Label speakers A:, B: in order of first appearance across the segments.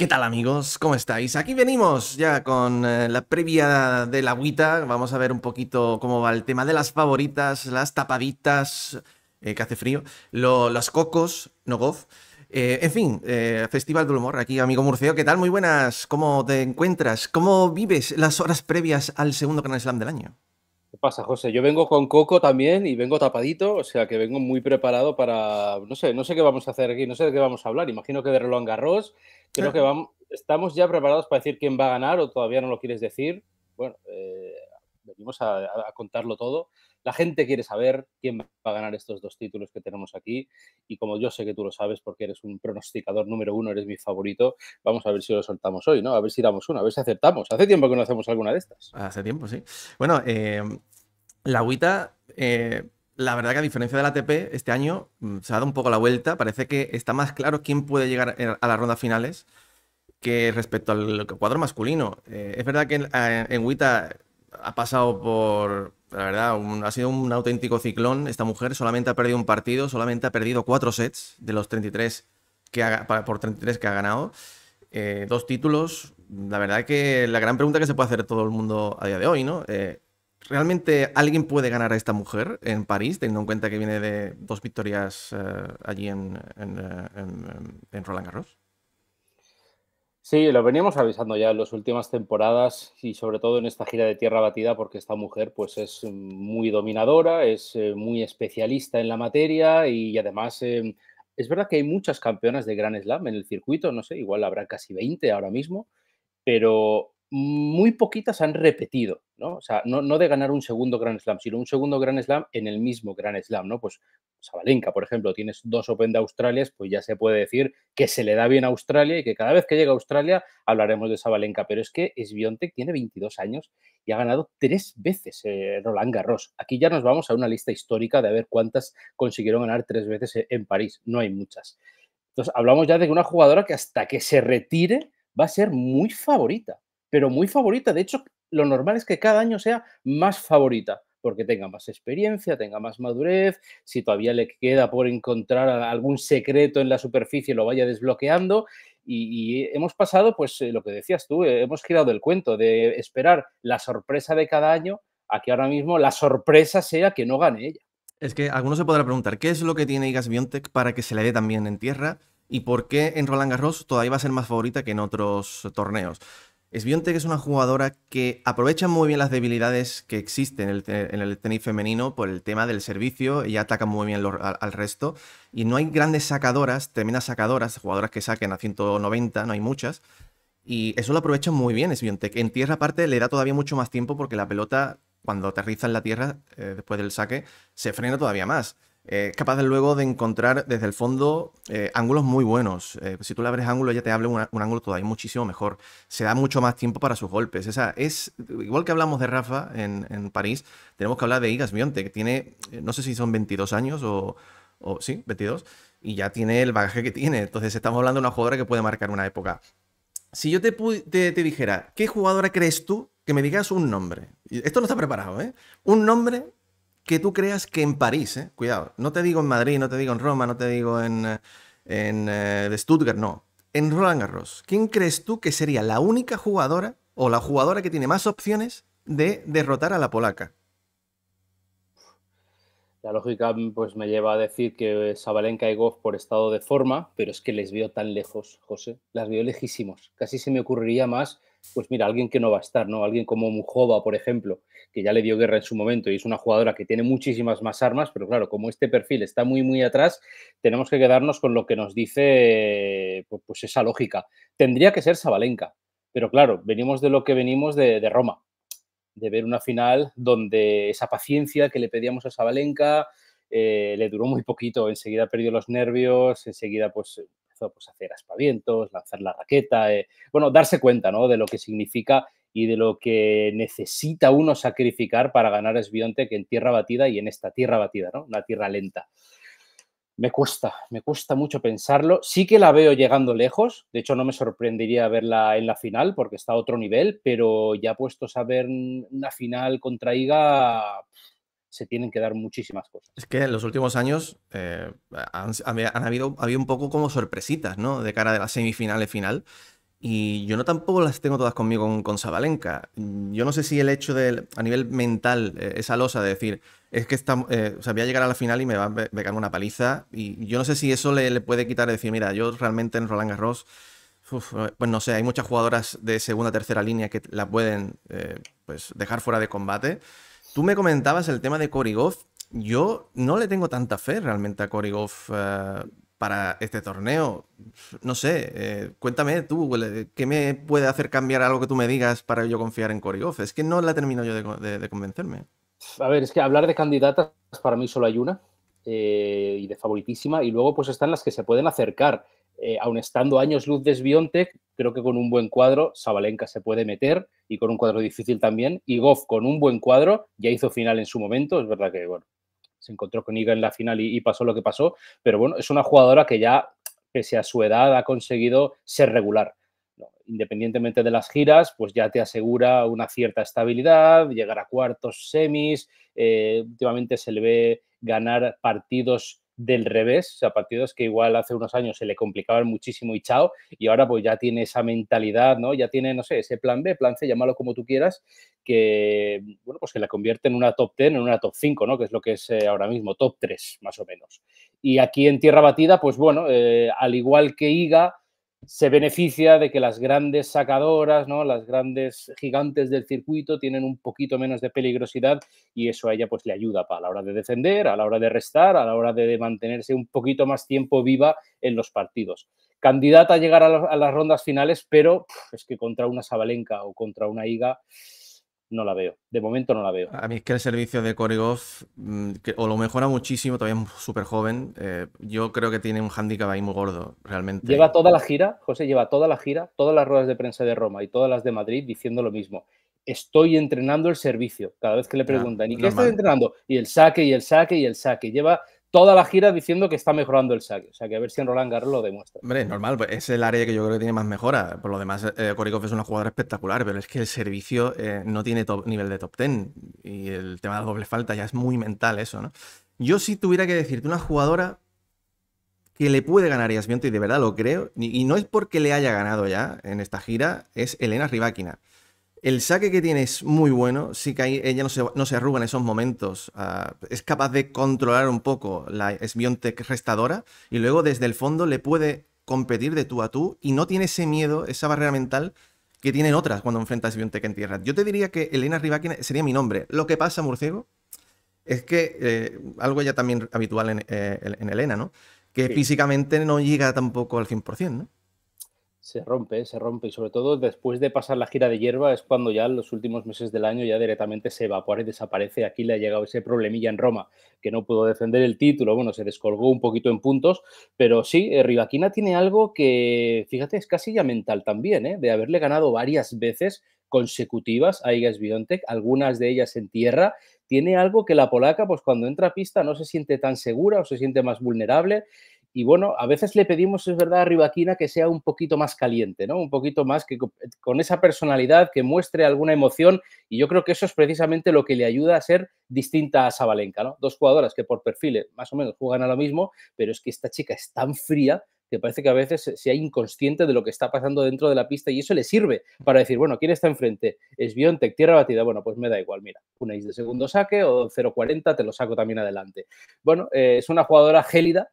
A: ¿Qué tal amigos? ¿Cómo estáis? Aquí venimos ya con eh, la previa de la agüita. Vamos a ver un poquito cómo va el tema de las favoritas, las tapaditas, eh, que hace frío, los cocos, no goz. Eh, en fin, Festival del Humor, aquí amigo Murceo, ¿qué tal? Muy buenas, ¿cómo te encuentras? ¿Cómo vives las horas previas al segundo Canal Slam del año?
B: ¿Qué pasa, José? Yo vengo con Coco también y vengo tapadito, o sea que vengo muy preparado para, no sé, no sé qué vamos a hacer aquí, no sé de qué vamos a hablar, imagino que de Roland Garros Creo que estamos ya preparados para decir quién va a ganar o todavía no lo quieres decir. Bueno, eh, venimos a, contarlo todo. La gente quiere saber quién va a ganar estos dos títulos que tenemos aquí y como yo sé que tú lo sabes porque eres un pronosticador número uno, eres mi favorito, vamos a ver si lo soltamos hoy, ¿no? A ver si damos una, a ver si acertamos. Hace tiempo que no hacemos alguna de estas. Hace
A: tiempo, sí. Bueno, eh, la agüita... Eh, la verdad que a diferencia de la ATP, este año mm, se ha dado un poco la vuelta. Parece que está más claro quién puede llegar eh, a las rondas finales que respecto al cuadro masculino. Eh, es verdad que en, ha pasado por, la verdad, ha sido un auténtico ciclón esta mujer. Solamente ha perdido un partido, solamente ha perdido cuatro sets de los 33 que ha, por 33 que ha ganado. Eh, dos títulos. La verdad que la gran pregunta que se puede hacer todo el mundo a día de hoy, ¿no? ¿realmente alguien puede ganar a esta mujer en París, teniendo en cuenta que viene de dos victorias eh, allí eh, en, Roland Garros?
B: Sí, lo veníamos avisando ya en las últimas temporadas y sobre todo en esta gira de tierra batida porque esta mujer pues es muy dominadora, es eh, muy especialista en la materia y además es verdad que hay muchas campeonas de Grand Slam en el circuito, no sé, igual habrá casi 20 ahora mismo, pero muy poquitas han repetido, ¿no? O sea, no, de ganar un segundo Grand Slam, sino un segundo Grand Slam en el mismo Grand Slam, ¿no? Pues Sabalenka, por ejemplo, tienes dos Open de Australia, pues ya se puede decir que se le da bien a Australia y que cada vez que llega a Australia hablaremos de Sabalenka, pero es que Sbiontek tiene 22 años y ha ganado tres veces eh, Roland Garros. Aquí ya nos vamos a una lista histórica de a ver cuántas consiguieron ganar tres veces eh, en París, no hay muchas. Entonces, hablamos ya de una jugadora que hasta que se retire va a ser muy favorita pero muy favorita. De hecho, lo normal es que cada año sea más favorita, porque tenga más experiencia, tenga más madurez, si todavía le queda por encontrar algún secreto en la superficie, lo vaya desbloqueando. Y, hemos pasado, pues eh, lo que decías tú, eh, hemos girado el cuento de esperar la sorpresa de cada año a que ahora mismo la sorpresa sea que no gane ella.
A: Es que alguno se podrá preguntar, ¿qué es lo que tiene Igas Biontech para que se le dé también en tierra? ¿Y por qué en Roland Garros todavía va a ser más favorita que en otros torneos? que es una jugadora que aprovecha muy bien las debilidades que existen en el, tenis femenino por el tema del servicio, ella ataca muy bien al, resto y no hay grandes sacadoras, tremendas sacadoras, jugadoras que saquen a 190, no hay muchas. Y eso lo aprovecha muy bien que En tierra aparte le da todavía mucho más tiempo porque la pelota cuando aterriza en la tierra eh, después del saque se frena todavía más es eh, capaz de luego de encontrar desde el fondo eh, ángulos muy buenos. Eh, si tú le abres ángulo, ya te abre un, ángulo todavía muchísimo mejor. Se da mucho más tiempo para sus golpes. Esa es, igual que hablamos de Rafa en, París, tenemos que hablar de Igas Bionte, que tiene, no sé si son 22 años o, sí, 22, y ya tiene el bagaje que tiene. Entonces estamos hablando de una jugadora que puede marcar una época. Si yo te, te, te dijera, ¿qué jugadora crees tú que me digas un nombre? Esto no está preparado, ¿eh? Un nombre que tú creas que en París, eh, cuidado, no te digo en Madrid, no te digo en Roma, no te digo en, eh, eh, Stuttgart, no. En Roland Garros, ¿quién crees tú que sería la única jugadora o la jugadora que tiene más opciones de derrotar a la polaca?
B: La lógica pues me lleva a decir que Sabalenka y Goff por estado de forma, pero es que les veo tan lejos, José. Las veo lejísimos. Casi se me ocurriría más pues mira, alguien que no va a estar, ¿no? Alguien como Mujova, por ejemplo, que ya le dio guerra en su momento y es una jugadora que tiene muchísimas más armas, pero claro, como este perfil está muy, muy atrás, tenemos que quedarnos con lo que nos dice pues, esa lógica. Tendría que ser Sabalenka, pero claro, venimos de lo que venimos de, Roma, de ver una final donde esa paciencia que le pedíamos a Sabalenka, eh, le duró muy poquito, enseguida perdió los nervios, enseguida pues pues hacer aspavientos, lanzar la raqueta, eh, bueno, darse cuenta ¿no? de lo que significa y de lo que necesita uno sacrificar para ganar esbionte que en tierra batida y en esta tierra batida, ¿no? Una tierra lenta. Me cuesta, me cuesta mucho pensarlo. Sí que la veo llegando lejos, de hecho no me sorprendería verla en la final porque está a otro nivel, pero ya puestos a ver una final contra Iga, se tienen que dar muchísimas cosas.
A: Es que en los últimos años eh, han, habido, ha habido un poco como sorpresitas, ¿no? De cara de las semifinales final. Y yo no tampoco las tengo todas conmigo con, sabalenca. Yo no sé si el hecho de, a nivel mental, eh, esa losa de decir, es que está, eh, voy a llegar a la final y me va a pegar una paliza. Y yo no sé si eso le, puede quitar de decir, mira, yo realmente en Roland Garros, pues no sé, hay muchas jugadoras de segunda, tercera línea que la pueden pues dejar fuera de combate. Tú me comentabas el tema de Cory Goff. Yo no le tengo tanta fe realmente a Cory Goff eh, para este torneo. No sé, eh, cuéntame tú, ¿qué me puede hacer cambiar algo que tú me digas para yo confiar en Cory Goff? Es que no la termino yo de, convencerme.
B: A ver, es que hablar de candidatas para mí solo hay una eh, y de favoritísima, y luego pues están las que se pueden acercar. Eh, aun estando años luz de creo que con un buen cuadro Sabalenka se puede meter y con un cuadro difícil también. Y Goff con un buen cuadro ya hizo final en su momento, es verdad que bueno, se encontró con Iga en la final y, pasó lo que pasó, pero bueno, es una jugadora que ya, pese a su edad, ha conseguido ser regular independientemente de las giras, pues ya te asegura una cierta estabilidad, llegar a cuartos, semis, eh, últimamente se le ve ganar partidos del revés, a partidos que igual hace unos años se le complicaban muchísimo y chao, y ahora pues ya tiene esa mentalidad, ¿no? Ya tiene, no sé, ese plan B, plan C, llámalo como tú quieras, que, bueno, pues que la convierte en una top 10, en una top 5, ¿no? Que es lo que es eh, ahora mismo, top 3, más o menos. Y aquí en Tierra Batida, pues bueno, eh, al igual que IGA, se beneficia de que las grandes sacadoras, ¿no? las grandes gigantes del circuito tienen un poquito menos de peligrosidad y eso a ella pues le ayuda para a la hora de defender, a la hora de restar, a la hora de mantenerse un poquito más tiempo viva en los partidos. Candidata a llegar a, las rondas finales, pero es que contra una Sabalenka o contra una Iga no la veo. De
A: momento no la veo. A mí es que el servicio de mm, que o lo mejora muchísimo, todavía es súper joven. Eh, yo creo que tiene un handicap ahí muy gordo, realmente. Lleva toda la
B: gira, José, lleva toda la gira, todas las ruedas de prensa de Roma y todas las de Madrid diciendo lo mismo. Estoy entrenando el servicio. Cada vez que le preguntan, ¿y qué estás entrenando? Y el saque, y el saque, y el saque. Lleva toda la gira diciendo que está mejorando el saque. O sea, que a ver si en Roland Garros lo demuestra.
A: Hombre, normal, pues, es el área que yo creo que tiene más mejora. Por lo demás, eh, es una jugadora espectacular, pero es que el servicio eh, no tiene nivel de top 10 y el tema de la doble falta ya es muy mental eso, ¿no? Yo sí tuviera que decirte una jugadora que le puede ganar a Yasmiento, y de verdad lo creo, y, no es porque le haya ganado ya en esta gira, es Elena Rybakina. El saque que tiene es muy bueno, sí que ella no se, arruga en esos momentos. Ah, es capaz de controlar un poco la Sbiontech restadora y luego desde el fondo le puede competir de tú a tú y no tiene ese miedo, esa barrera mental que tienen otras cuando enfrenta a Sbiontech en tierra. Yo te diría que Elena Rivakin sería mi nombre. Lo que pasa, Murciego, es que eh, algo ya también habitual en, eh, Elena, ¿no? Que físicamente no llega tampoco al 100%, ¿no?
B: Se rompe, se rompe y sobre todo después de pasar la gira de hierba es cuando ya en los últimos meses del año ya directamente se evapora y desaparece. Aquí le ha llegado ese problemilla en Roma, que no pudo defender el título, bueno, se descolgó un poquito en puntos, pero sí, eh, Rivaquina tiene algo que, fíjate, es casi ya mental también, ¿eh? de haberle ganado varias veces consecutivas a Igas Biontech, algunas de ellas en tierra. Tiene algo que la polaca, pues cuando entra a pista no se siente tan segura o se siente más vulnerable y bueno, a veces le pedimos, es verdad, a Rivaquina que sea un poquito más caliente, ¿no? Un poquito más que con esa personalidad, que muestre alguna emoción. Y yo creo que eso es precisamente lo que le ayuda a ser distinta a Sabalenka, ¿no? Dos jugadoras que por perfil eh, más o menos juegan a lo mismo, pero es que esta chica es tan fría que parece que a veces sea inconsciente de lo que está pasando dentro de la pista y eso le sirve para decir, bueno, ¿quién está enfrente? Es Biontech, tierra batida, bueno, pues me da igual, mira, un de segundo saque o 0.40 te lo saco también adelante. Bueno, eh, es una jugadora gélida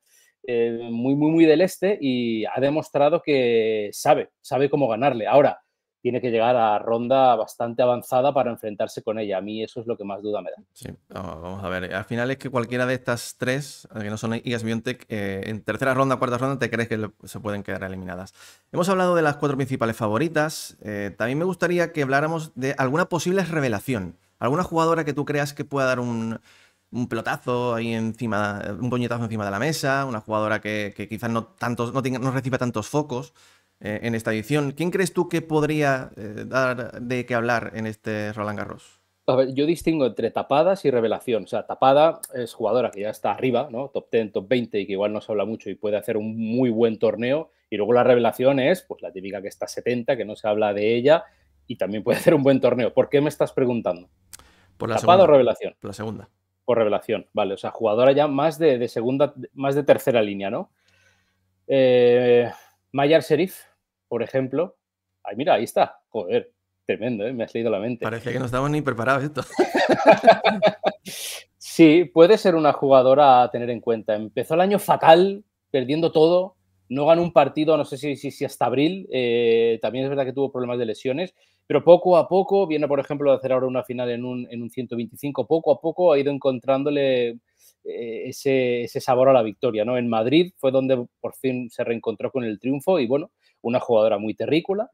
B: eh, muy, muy, muy del este y ha demostrado que sabe, sabe cómo ganarle. Ahora, tiene que llegar a ronda bastante avanzada para enfrentarse con ella. A mí eso es lo que más duda me da.
A: Sí, vamos a ver. Al final es que cualquiera de estas tres, que no son Igas Biontech, eh, en tercera ronda, cuarta ronda, te crees que se pueden quedar eliminadas. Hemos hablado de las cuatro principales favoritas. Eh, también me gustaría que habláramos de alguna posible revelación. Alguna jugadora que tú creas que pueda dar un, un pelotazo ahí encima, un puñetazo encima de la mesa, una jugadora que, quizás no, tantos, no, tenga, no reciba tantos focos eh, en esta edición. ¿Quién crees tú que podría eh, dar de qué hablar en este Roland Garros? A ver,
B: yo distingo entre tapadas y revelación. O sea, tapada es jugadora que ya está arriba, ¿no? Top 10, top 20 y que igual no se habla mucho y puede hacer un muy buen torneo. Y luego la revelación es, pues la típica que está 70, que no se habla de ella y también puede hacer un buen torneo. ¿Por qué me estás preguntando? Por ¿Tapada o revelación? Por la segunda. Por revelación, vale. O sea, jugadora ya más de, segunda, más de tercera línea, ¿no? Eh, Mayar Serif, por ejemplo. Ay, mira, ahí está. Joder, tremendo, ¿eh? me has leído la mente. Parece que no estamos
A: ni preparados esto.
B: sí, puede ser una jugadora a tener en cuenta. Empezó el año fatal, perdiendo todo, no ganó un partido, no sé si, si, hasta abril, eh, también es verdad que tuvo problemas de lesiones, pero poco a poco, viene por ejemplo a hacer ahora una final en un, 125, poco a poco ha ido encontrándole eh, ese, sabor a la victoria, ¿no? En Madrid fue donde por fin se reencontró con el triunfo y bueno, una jugadora muy terrícola,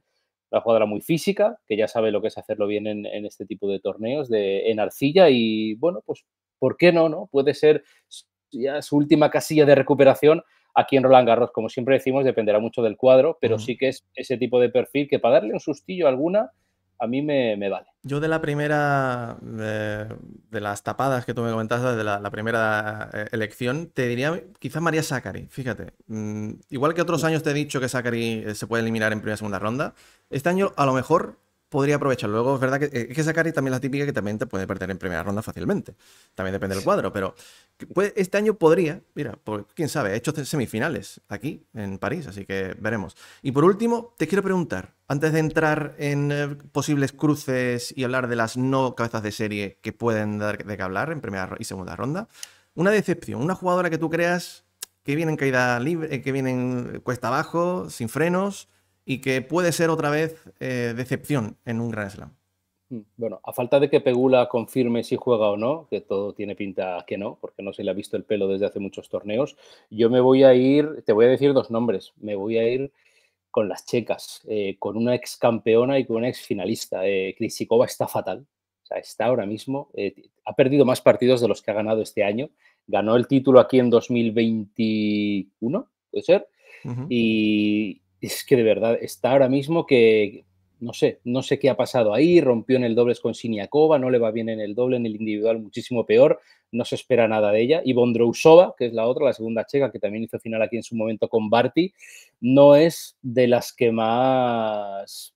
B: una jugadora muy física, que ya sabe lo que es hacerlo bien en, este tipo de torneos, de, en arcilla y bueno, pues, ¿por qué no, no? Puede ser ya su última casilla de recuperación Aquí en Roland Garros, como siempre decimos, dependerá mucho del cuadro, pero sí que es ese tipo de perfil que para darle un sustillo alguna, a mí me, vale.
A: Yo de la primera, eh, de, las tapadas que tú me comentaste, de la, la, primera eh, elección, te diría quizás María Zacari, fíjate. Mm, igual que otros años te he dicho que Zacari eh, se puede eliminar en primera y segunda ronda, este año a lo mejor podría aprovechar Luego es verdad que eh, es que y también la típica que también te puede perder en primera ronda fácilmente. También depende del cuadro, pero este año podría, mira, por, quién sabe, he hecho semifinales aquí en París, así que veremos. Y por último, te quiero preguntar, antes de entrar en eh, posibles cruces y hablar de las no cabezas de serie que pueden dar de qué hablar en primera y segunda ronda, una decepción, una jugadora que tú creas que viene en caída libre, eh, que viene cuesta abajo, sin frenos, y que puede ser otra vez eh, decepción en un Grand Slam. Mm,
B: bueno, a falta de que Pegula confirme si juega o no, que todo tiene pinta que no, porque no se le ha visto el pelo desde hace muchos torneos, yo me voy a ir, te voy a decir dos nombres, me voy a ir con las checas, eh, con una ex campeona y con una ex finalista. Eh, está fatal, o sea, está ahora mismo, eh, ha perdido más partidos de los que ha ganado este año, ganó el título aquí en 2021, puede ser, y, es que de verdad está ahora mismo que no sé, no sé qué ha pasado ahí, rompió en el dobles con Siniakova, no le va bien en el doble, en el individual muchísimo peor, no se espera nada de ella. Y Bondrousova, que es la otra, la segunda checa, que también hizo final aquí en su momento con Barty, no es de las que más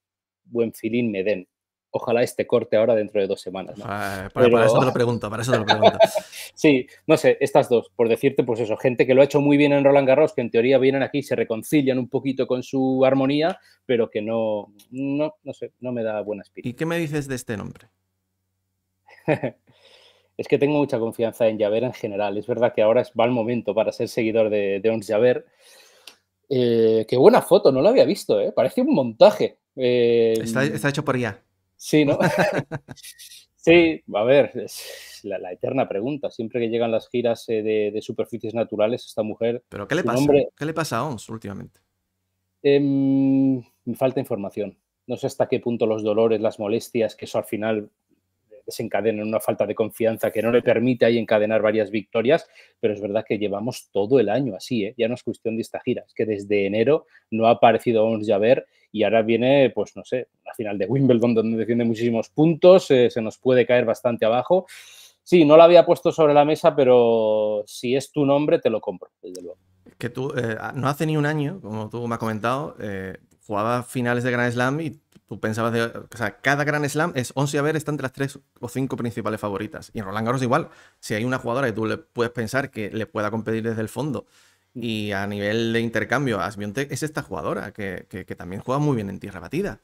B: buen feeling me den ojalá este corte ahora dentro de dos semanas. Ah, para, eso te lo pregunto, sí, no sé, estas dos, por decirte, pues eso, gente que lo ha hecho muy bien en Roland Garros, que en teoría vienen aquí, y se reconcilian un poquito con su armonía, pero que no, no, sé, no me da buena espíritu.
A: ¿Y qué me dices de este nombre?
B: es que tengo mucha confianza en Javer en general. Es verdad que ahora va el momento para ser seguidor de, de Ons Javer. Eh, qué buena foto, no la había visto, ¿eh? parece un montaje. Eh, está, hecho
A: por allá. Sí, ¿no?
B: sí, a ver, es la, eterna pregunta. Siempre que llegan las giras eh, de, superficies naturales, esta mujer. ¿Pero qué le pasa?
A: le pasa a Ons últimamente? me em, falta
B: información. No sé hasta qué punto los dolores, las molestias, que eso al final en una falta de confianza que no le permite ahí encadenar varias victorias, pero es verdad que llevamos todo el año así, ¿eh? ya no es cuestión de esta gira, es que desde enero no ha aparecido Ons ver y ahora viene, pues no sé, la final de Wimbledon donde defiende muchísimos puntos, eh, se nos puede caer bastante abajo. Sí, no la había puesto sobre la mesa, pero si es tu nombre, te lo compro,
A: desde luego. Que tú, eh, no hace ni un año, como tú me has comentado, jugaba finales de Grand Slam y tú pensabas O sea, cada Grand Slam es 11 a ver, está entre las tres o cinco principales favoritas. Y en Roland Garros, igual, si hay una jugadora y tú le puedes pensar que le pueda competir desde el fondo. Mm. Y a nivel de intercambio, Asbiontech es esta jugadora que, también juega muy bien en tierra batida.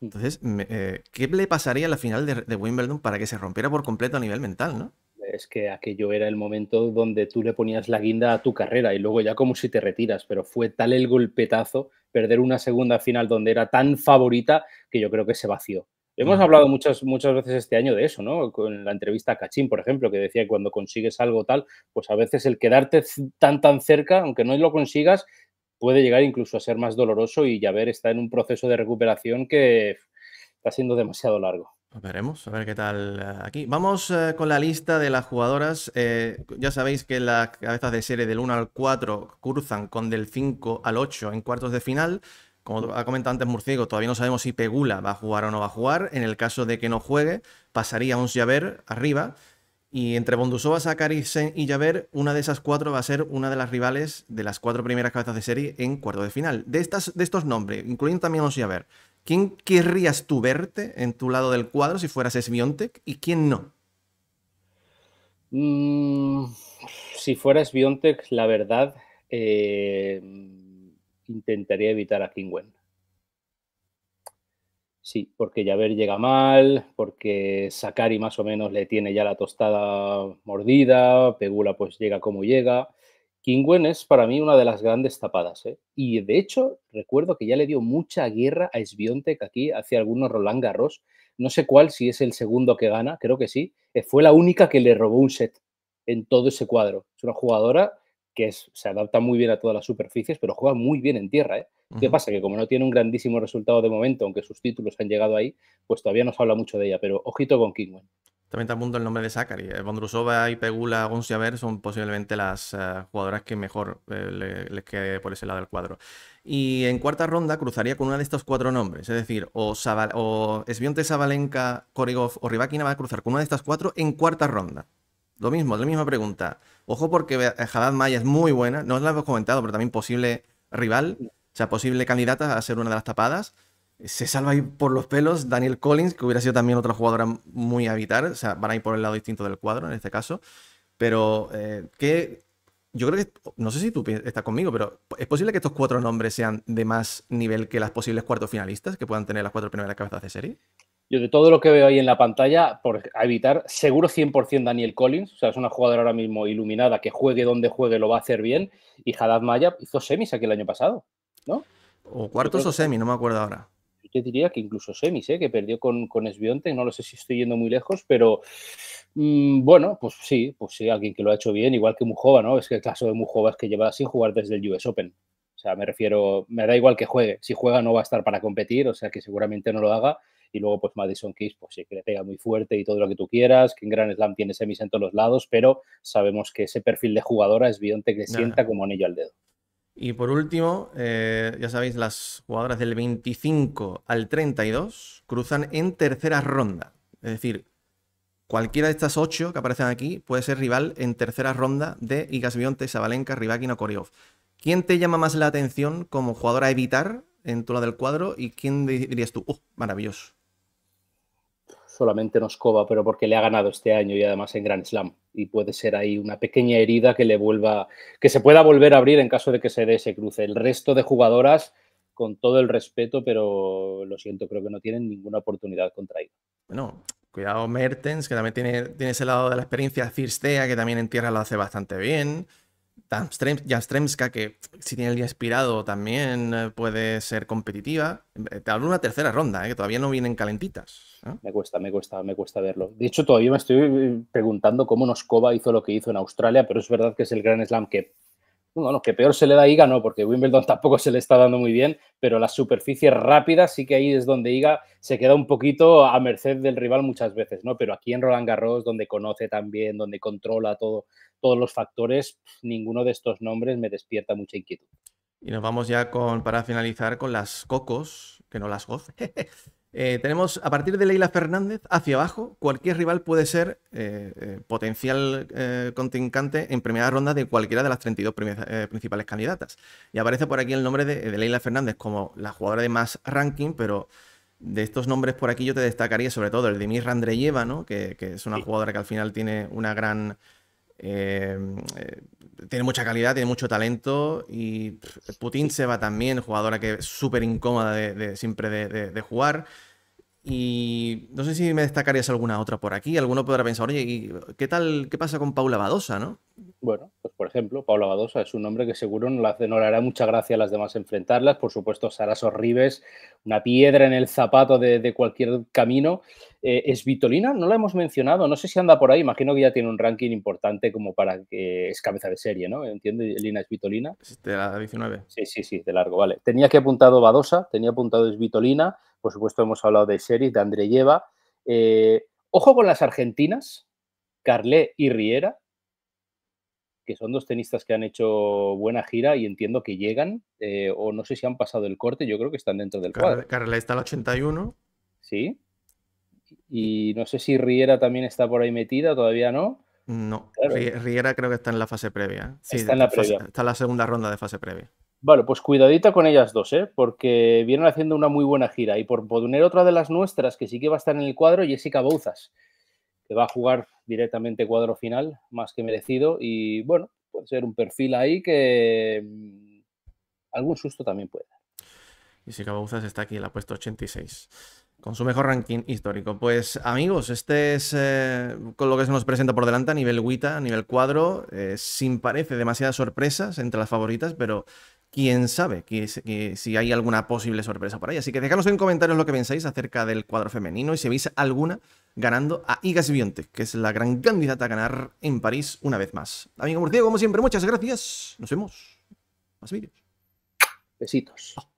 A: Mm. Entonces, eh, ¿qué le pasaría a la final de, de Wimbledon para que se rompiera por completo a nivel mental, no?
B: es que aquello era el momento donde tú le ponías la guinda a tu carrera y luego ya como si te retiras, pero fue tal el golpetazo, perder una segunda final donde era tan favorita que yo creo que se vació. Hemos mm. hablado muchas, muchas veces este año de eso, ¿no? Con la entrevista a Cachín, por ejemplo, que decía que cuando consigues algo tal, pues a veces el quedarte tan, tan cerca, aunque no lo consigas, puede llegar incluso a ser más doloroso y ya ver está en un proceso de
A: recuperación
B: que está siendo demasiado largo.
A: Pues veremos, a ver qué tal eh, aquí. Vamos eh, con la lista de las jugadoras. Eh, ya sabéis que las cabezas de serie del 1 al 4 cruzan con del 5 al 8 en cuartos de final. Como ha comentado antes Murciego, todavía no sabemos si Pegula va a jugar o no va a jugar. En el caso de que no juegue, pasaría a un arriba. Y entre Bondusova, Sakari y Javer, una de esas cuatro va a ser una de las rivales de las cuatro primeras cabezas de serie en cuartos de final. De, estas, de estos nombres, incluyendo también a Javer, ¿Quién querrías tú verte en tu lado del cuadro si fueras Esbiontec y quién no? Mm, si fueras Esbiontec, la verdad,
B: eh, intentaría evitar a Kingwen. Sí, porque ver llega mal, porque Sakari más o menos le tiene ya la tostada mordida, Pegula pues llega como llega. Kingwen es para mí una de las grandes tapadas. ¿eh? Y de hecho, recuerdo que ya le dio mucha guerra a Sbiontek aquí hacia algunos Roland Garros. No sé cuál, si es el segundo que gana, creo que sí. Eh, fue la única que le robó un set en todo ese cuadro. Es una jugadora que se adapta muy bien a todas las superficies, pero juega muy bien en tierra. ¿eh? ¿Qué pasa? Que como no tiene un grandísimo resultado de momento, aunque sus títulos han llegado ahí, pues todavía no se habla mucho de ella. Pero ojito con Kingwen.
A: También te apunto el nombre de Zachary. Eh, Bondrusova y Pegula Gonsiaver son posiblemente las eh, jugadoras que mejor eh, les quede por ese lado del cuadro. Y en cuarta ronda cruzaría con una de estos cuatro nombres, es decir, o, Sabal o Esbionte Sabalenka, Korigov o Rivakina va a cruzar con una de estas cuatro en cuarta ronda. Lo mismo, la misma pregunta. Ojo porque Jadad Maya es muy buena, no os la hemos comentado, pero también posible rival, o sea, posible candidata a ser una de las tapadas. Se salva ahí por los pelos Daniel Collins, que hubiera sido también otra jugadora muy a evitar. O sea, van a ir por el lado distinto del cuadro en este caso. Pero eh, que yo creo que, no sé si tú estás conmigo, pero es posible que estos cuatro nombres sean de más nivel que las posibles cuartos finalistas que puedan tener las cuatro primeras cabezas de serie.
B: Yo de todo lo que veo ahí en la pantalla, por evitar, seguro 100% Daniel Collins, o sea, es una jugadora ahora mismo iluminada que juegue donde juegue lo va a hacer bien, y Haddad Maya hizo semis aquí el año pasado, ¿no?
A: O cuartos o semis, no me acuerdo ahora
B: yo diría que incluso Semis, ¿eh? que perdió con, Esbionte, no lo sé si estoy yendo muy lejos, pero mm, bueno, pues sí, pues sí, alguien que lo ha hecho bien, igual que Mujova, ¿no? Es que el caso de Mujova es que lleva sin jugar desde el US Open. O sea, me refiero, me da igual que juegue, si juega no va a estar para competir, o sea que seguramente no lo haga. Y luego, pues Madison Keys, pues sí, que le pega muy fuerte y todo lo que tú quieras, que en Grand Slam tiene semis en todos los lados, pero sabemos que ese perfil de jugadora es Bionte que sienta como anillo al dedo.
A: Y por último, eh, ya sabéis, las jugadoras del 25 al 32 cruzan en tercera ronda. Es decir, cualquiera de estas ocho que aparecen aquí puede ser rival en tercera ronda de Igasbionte, Sabalenka, Rivakin o Koryov. ¿Quién te llama más la atención como jugadora a evitar en tu lado del cuadro y quién dirías tú, ¡oh, maravilloso!
B: solamente en pero porque le ha ganado este año y además en Grand Slam. Y puede ser ahí una pequeña herida que le vuelva, que se pueda volver a abrir en caso de que se dé ese cruce. El resto de jugadoras, con todo el respeto, pero lo siento, creo que no tienen ninguna oportunidad contra ella.
A: Bueno, cuidado Mertens, que también tiene, tiene ese lado de la experiencia, Cirstea, que también en tierra lo hace bastante bien. Stremska que si tiene el día expirado también eh, puede ser competitiva. Eh, te hablo una tercera ronda, eh, que todavía no vienen calentitas.
B: Me cuesta, me cuesta, me cuesta verlo. De hecho, todavía me estoy preguntando cómo Noskova hizo lo que hizo en Australia, pero es verdad que es el gran slam que bueno, que peor se le da Iga, no, porque Wimbledon tampoco se le está dando muy bien, pero las superficies rápidas sí que ahí es donde Iga se queda un poquito a merced del rival muchas veces, ¿no? Pero aquí en Roland Garros, donde conoce también, donde controla todo, todos los factores, ninguno de estos nombres me despierta mucha inquietud.
A: Y nos vamos ya con, para finalizar con las cocos, que no las goce. Eh, tenemos a partir de Leila Fernández hacia abajo, cualquier rival puede ser eh, eh, potencial contrincante en primera ronda de cualquiera de las 32 principales candidatas. Y aparece por aquí el nombre de, Leila Fernández como la jugadora de más ranking, pero de estos nombres por aquí yo te destacaría sobre todo el de Mir ¿no? que, es una jugadora que al final tiene una gran Em, eh, tiene mucha calidad, tiene mucho talento y Putin se va también, jugadora que es súper incómoda de, siempre de, de, jugar. Y no sé si me destacarías alguna otra por aquí. Alguno podrá pensar, oye, ¿qué tal? ¿Qué pasa con Paula Badosa, no?
B: Bueno, pues por ejemplo, Paula Badosa es un nombre que seguro no, le hará mucha gracia a las demás enfrentarlas. Por supuesto, Sara Sorribes, una piedra en el zapato de, cualquier camino. Eh, es Vitolina, no la hemos mencionado, no sé si anda por ahí, imagino que ya tiene un ranking importante como para que es cabeza de serie, ¿no? ¿Entiendes? Lina es Vitolina. De la 19. Sí, sí, sí, de largo, vale. Tenía que apuntado Badosa, tenía apuntado es Vitolina, por supuesto hemos hablado de series, de André Eh, ojo con las argentinas, Carlé y Riera, que son dos tenistas que han hecho buena gira y entiendo que llegan, eh, o no sé si han pasado el corte, yo creo que están dentro del cuadro. Carla está al 81. Sí. Y no sé si Riera también está por ahí metida, todavía no.
A: No, Riera creo que está en la fase previa. está en la segunda ronda de fase previa.
B: Vale, pues cuidadita con ellas dos, eh, porque vienen haciendo una muy buena gira. Y por poner otra de las nuestras, que sí que va a estar en el cuadro, Jessica Bouzas que va a jugar directamente cuadro final, más que merecido, y bueno, puede ser un perfil ahí que mm,
A: algún susto también puede Y si Cabauzas está aquí el la puesto 86 con su mejor ranking histórico. Pues amigos, este es eh, con lo que se nos presenta por delante a nivel WITA, a nivel cuadro, eh, sin parece demasiadas sorpresas entre las favoritas, pero quién sabe que, si hay alguna posible sorpresa por ahí. Así que dejadnos en comentarios lo que pensáis acerca del cuadro femenino y si veis alguna ganando a Igas Bionte, que es la gran candidata a ganar en París una vez más. Amigo Murciego, como siempre, muchas gracias. Nos vemos. Más vídeos. Besitos.